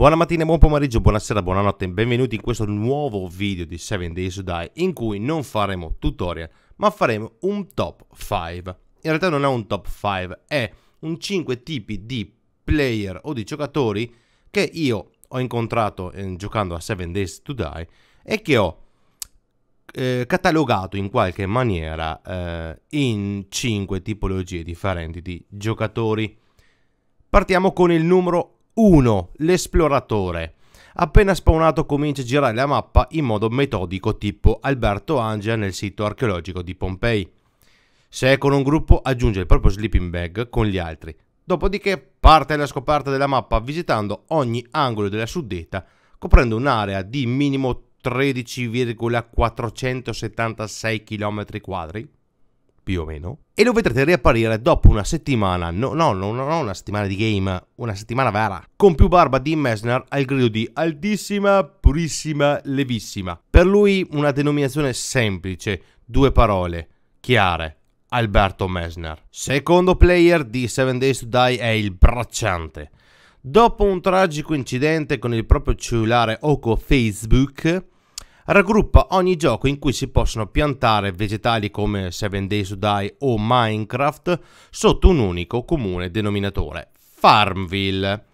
Buona mattina, buon pomeriggio, buonasera, buonanotte e benvenuti in questo nuovo video di 7 Days to Die in cui non faremo tutorial ma faremo un top 5. In realtà non è un top 5, è un 5 tipi di player o di giocatori che io ho incontrato eh, giocando a 7 Days to Die e che ho eh, catalogato in qualche maniera eh, in 5 tipologie differenti di giocatori. Partiamo con il numero 1. L'esploratore. Appena spawnato comincia a girare la mappa in modo metodico tipo Alberto Angela nel sito archeologico di Pompei. Se è con un gruppo aggiunge il proprio sleeping bag con gli altri. Dopodiché parte alla scoperta della mappa visitando ogni angolo della suddetta coprendo un'area di minimo 13,476 km 2 più o meno, e lo vedrete riapparire dopo una settimana, no, no, no, no, una settimana di game, una settimana vera, con più barba di Messner al grido di altissima, purissima, levissima. Per lui una denominazione semplice, due parole, chiare. Alberto Messner. Secondo player di Seven Days to Die è il Bracciante. Dopo un tragico incidente con il proprio cellulare o con Facebook, raggruppa ogni gioco in cui si possono piantare vegetali come Seven Days to Die o Minecraft sotto un unico comune denominatore, Farmville.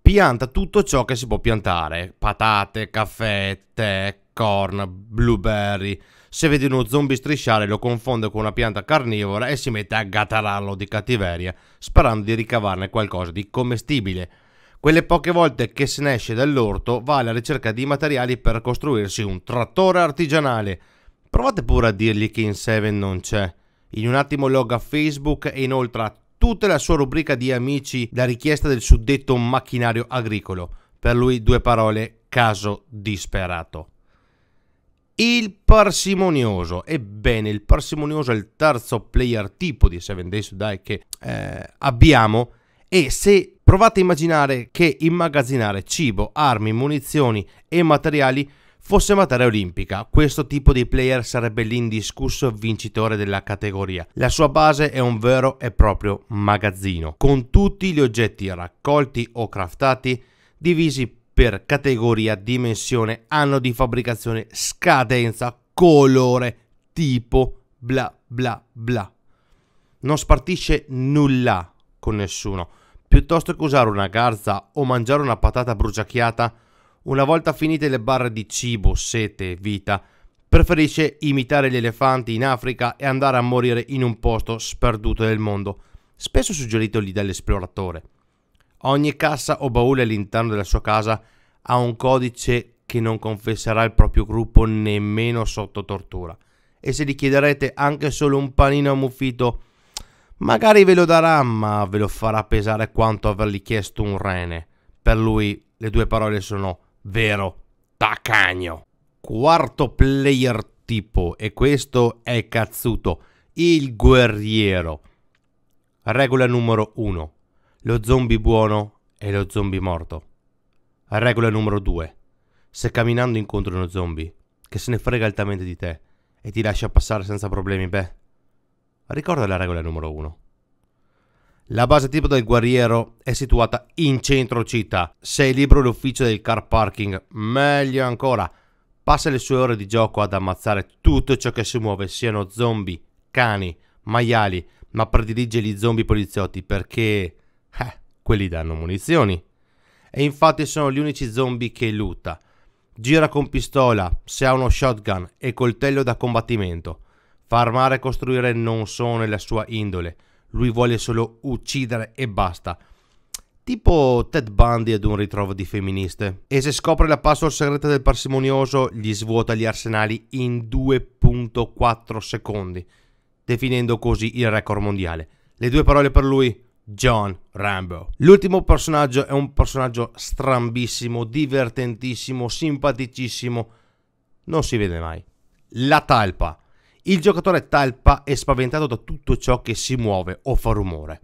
Pianta tutto ciò che si può piantare, patate, caffè, tè, corn, blueberry. Se vedi uno zombie strisciare lo confonde con una pianta carnivora e si mette a gattararlo di cattiveria, sperando di ricavarne qualcosa di commestibile quelle poche volte che se ne esce dall'orto va alla ricerca di materiali per costruirsi un trattore artigianale. Provate pure a dirgli che in Seven non c'è. In un attimo logga Facebook e inoltre tutta la sua rubrica di amici la richiesta del suddetto macchinario agricolo. Per lui due parole, caso disperato. Il parsimonioso, ebbene il parsimonioso è il terzo player tipo di Seven Days to Die che eh, abbiamo e se Provate a immaginare che immagazzinare cibo, armi, munizioni e materiali fosse materia olimpica, questo tipo di player sarebbe l'indiscusso vincitore della categoria. La sua base è un vero e proprio magazzino, con tutti gli oggetti raccolti o craftati, divisi per categoria, dimensione, anno di fabbricazione, scadenza, colore, tipo, bla bla bla. Non spartisce nulla con nessuno Piuttosto che usare una garza o mangiare una patata bruciacchiata, una volta finite le barre di cibo, sete e vita, preferisce imitare gli elefanti in Africa e andare a morire in un posto sperduto del mondo, spesso suggeritogli dall'esploratore. Ogni cassa o baule all'interno della sua casa ha un codice che non confesserà il proprio gruppo nemmeno sotto tortura. E se gli chiederete anche solo un panino ammuffito, Magari ve lo darà, ma ve lo farà pesare quanto avergli chiesto un rene. Per lui le due parole sono vero tacagno. Quarto player tipo, e questo è Cazzuto, il guerriero. Regola numero 1. Lo zombie buono e lo zombie morto. Regola numero 2. Se camminando incontri uno zombie, che se ne frega altamente di te, e ti lascia passare senza problemi, beh, Ricorda la regola numero 1. La base tipo del guerriero è situata in centro città. Sei libero l'ufficio del car parking, meglio ancora. Passa le sue ore di gioco ad ammazzare tutto ciò che si muove, siano zombie, cani, maiali, ma predilige gli zombie poliziotti perché... Eh, quelli danno munizioni. E infatti sono gli unici zombie che lutta. Gira con pistola, se ha uno shotgun e coltello da combattimento. Farmare e costruire non sono la sua indole. Lui vuole solo uccidere e basta. Tipo Ted Bundy ad un ritrovo di femministe. E se scopre la password segreta del parsimonioso, gli svuota gli arsenali in 2.4 secondi, definendo così il record mondiale. Le due parole per lui, John Rambo. L'ultimo personaggio è un personaggio strambissimo, divertentissimo, simpaticissimo. Non si vede mai. La talpa. Il giocatore talpa e spaventato da tutto ciò che si muove o fa rumore.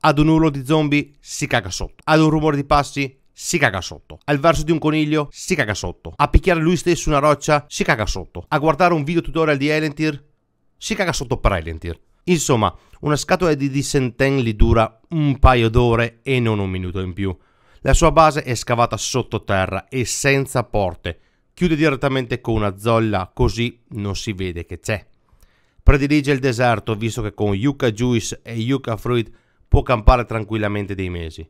Ad un urlo di zombie si caga sotto. Ad un rumore di passi si caga sotto. Al verso di un coniglio si caga sotto. A picchiare lui stesso una roccia si caga sotto. A guardare un video tutorial di Elentir si caga sotto per Elentir. Insomma, una scatola di Dissenten gli dura un paio d'ore e non un minuto in più. La sua base è scavata sottoterra e senza porte. Chiude direttamente con una zolla così non si vede che c'è. Predilige il deserto visto che con Yucca Juice e Yucca Fruit può campare tranquillamente dei mesi.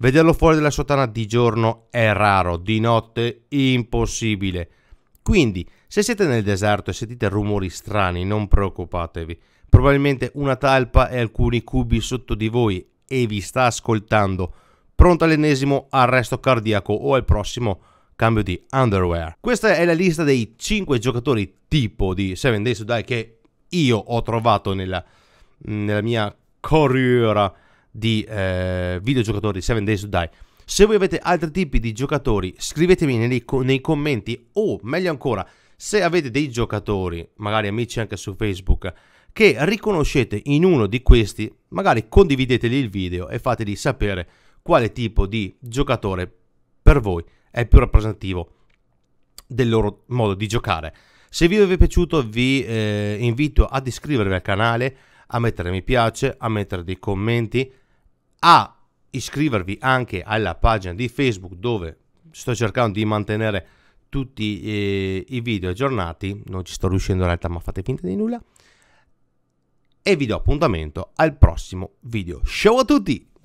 Vederlo fuori dalla sottana di giorno è raro, di notte impossibile. Quindi, se siete nel deserto e sentite rumori strani, non preoccupatevi. Probabilmente una talpa e alcuni cubi sotto di voi e vi sta ascoltando, pronta all'ennesimo arresto cardiaco o al prossimo cambio di underwear. Questa è la lista dei 5 giocatori tipo di 7 Days to Die che io ho trovato nella, nella mia carriera di eh, videogiocatori 7 Days to Die. Se voi avete altri tipi di giocatori, scrivetemi nei, nei commenti o meglio ancora, se avete dei giocatori, magari amici anche su Facebook, che riconoscete in uno di questi, magari condivideteli il video e fateli sapere quale tipo di giocatore per voi è più rappresentativo del loro modo di giocare. Se il video vi è piaciuto vi eh, invito ad iscrivervi al canale, a mettere mi piace, a mettere dei commenti, a iscrivervi anche alla pagina di Facebook dove sto cercando di mantenere tutti eh, i video aggiornati, non ci sto riuscendo in realtà ma fate finta di nulla e vi do appuntamento al prossimo video. Ciao a tutti!